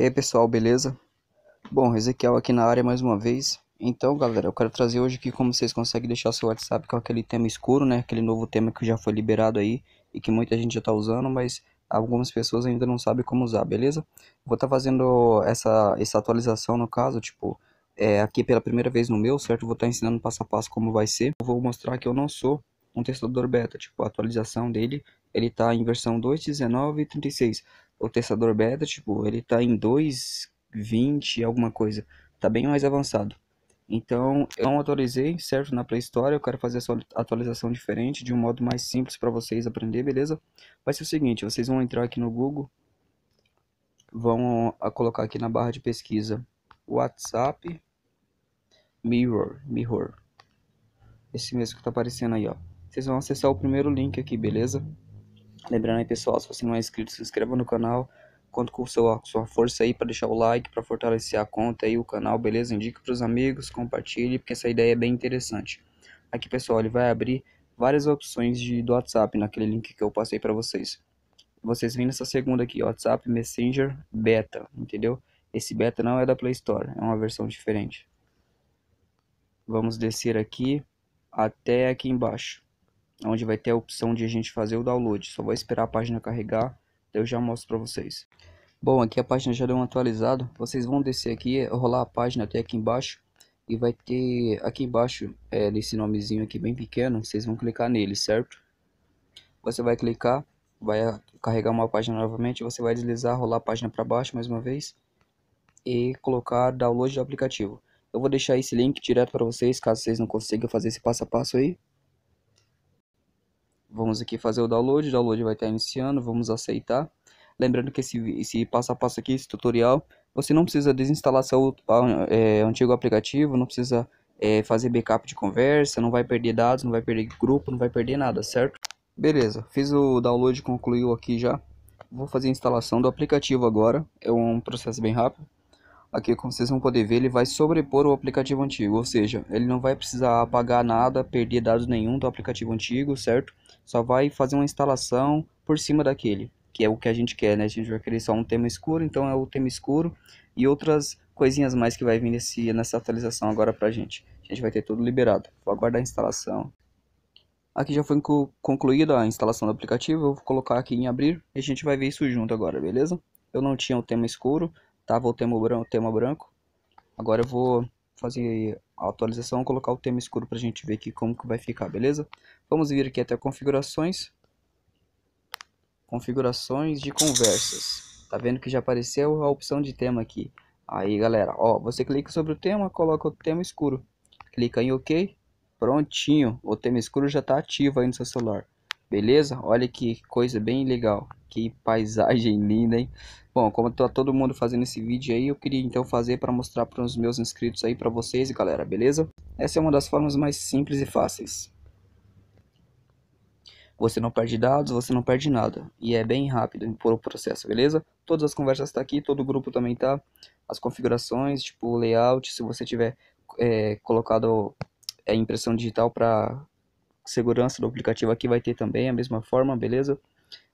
E aí pessoal, beleza? Bom, Ezequiel aqui na área mais uma vez. Então galera, eu quero trazer hoje aqui como vocês conseguem deixar seu WhatsApp com aquele tema escuro, né? Aquele novo tema que já foi liberado aí e que muita gente já tá usando, mas algumas pessoas ainda não sabem como usar, beleza? Vou estar tá fazendo essa, essa atualização no caso, tipo, é, aqui pela primeira vez no meu, certo? Vou estar tá ensinando passo a passo como vai ser. vou mostrar que eu não sou um testador beta, tipo, a atualização dele, ele tá em versão 2.19.36 o testador beta, tipo, ele tá em 2.20 alguma coisa. Tá bem mais avançado. Então, eu não atualizei, certo? Na Play Store, eu quero fazer essa atualização diferente, de um modo mais simples para vocês aprender, beleza? Vai ser o seguinte, vocês vão entrar aqui no Google, vão a colocar aqui na barra de pesquisa WhatsApp Mirror, Mirror. Esse mesmo que tá aparecendo aí, ó. Vocês vão acessar o primeiro link aqui, beleza? Lembrando aí, pessoal, se você não é inscrito, se inscreva no canal. Conto com sua, sua força aí para deixar o like, para fortalecer a conta e o canal, beleza? Indique para os amigos, compartilhe, porque essa ideia é bem interessante. Aqui, pessoal, ele vai abrir várias opções de, do WhatsApp naquele link que eu passei para vocês. Vocês vêm nessa segunda aqui, WhatsApp Messenger Beta, entendeu? Esse beta não é da Play Store, é uma versão diferente. Vamos descer aqui até aqui embaixo onde vai ter a opção de a gente fazer o download. Só vou esperar a página carregar, eu já mostro para vocês. Bom, aqui a página já deu um atualizado. Vocês vão descer aqui, rolar a página até aqui embaixo e vai ter aqui embaixo é, nesse nomezinho aqui bem pequeno. Vocês vão clicar nele, certo? Você vai clicar, vai carregar uma página novamente. Você vai deslizar, rolar a página para baixo mais uma vez e colocar download do aplicativo. Eu vou deixar esse link direto para vocês, caso vocês não consigam fazer esse passo a passo aí. Vamos aqui fazer o download, o download vai estar iniciando, vamos aceitar. Lembrando que esse, esse passo a passo aqui, esse tutorial, você não precisa desinstalar seu ah, é, antigo aplicativo, não precisa é, fazer backup de conversa, não vai perder dados, não vai perder grupo, não vai perder nada, certo? Beleza, fiz o download, concluiu aqui já. Vou fazer a instalação do aplicativo agora, é um processo bem rápido. Aqui, como vocês vão poder ver, ele vai sobrepor o aplicativo antigo, ou seja, ele não vai precisar apagar nada, perder dados nenhum do aplicativo antigo, certo? Só vai fazer uma instalação por cima daquele, que é o que a gente quer, né? A gente vai querer só um tema escuro, então é o tema escuro e outras coisinhas mais que vai vir nesse, nessa atualização agora pra gente. A gente vai ter tudo liberado. Vou aguardar a instalação. Aqui já foi concluída a instalação do aplicativo, eu vou colocar aqui em abrir e a gente vai ver isso junto agora, beleza? Eu não tinha o tema escuro, tava tá, o tema branco, tema branco. Agora eu vou fazer a atualização, colocar o tema escuro para a gente ver aqui como que vai ficar, beleza? Vamos vir aqui até configurações, configurações de conversas. Tá vendo que já apareceu a opção de tema aqui. Aí galera, ó, você clica sobre o tema, coloca o tema escuro, clica em OK, prontinho, o tema escuro já está ativo aí no seu celular. Beleza? Olha que coisa bem legal. Que paisagem linda, hein? Bom, como tá todo mundo fazendo esse vídeo aí, eu queria então fazer para mostrar para os meus inscritos aí, para vocês, galera, beleza? Essa é uma das formas mais simples e fáceis. Você não perde dados, você não perde nada. E é bem rápido por o processo, beleza? Todas as conversas tá aqui, todo o grupo também tá. As configurações, tipo o layout, se você tiver é, colocado a eh, impressão digital para segurança do aplicativo aqui vai ter também a mesma forma, beleza?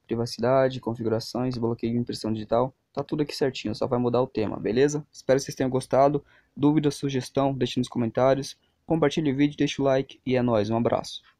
Privacidade, configurações, bloqueio de impressão digital, tá tudo aqui certinho, só vai mudar o tema, beleza? Espero que vocês tenham gostado. Dúvida, sugestão, deixe nos comentários. Compartilhe o vídeo, deixe o like e é nóis, um abraço.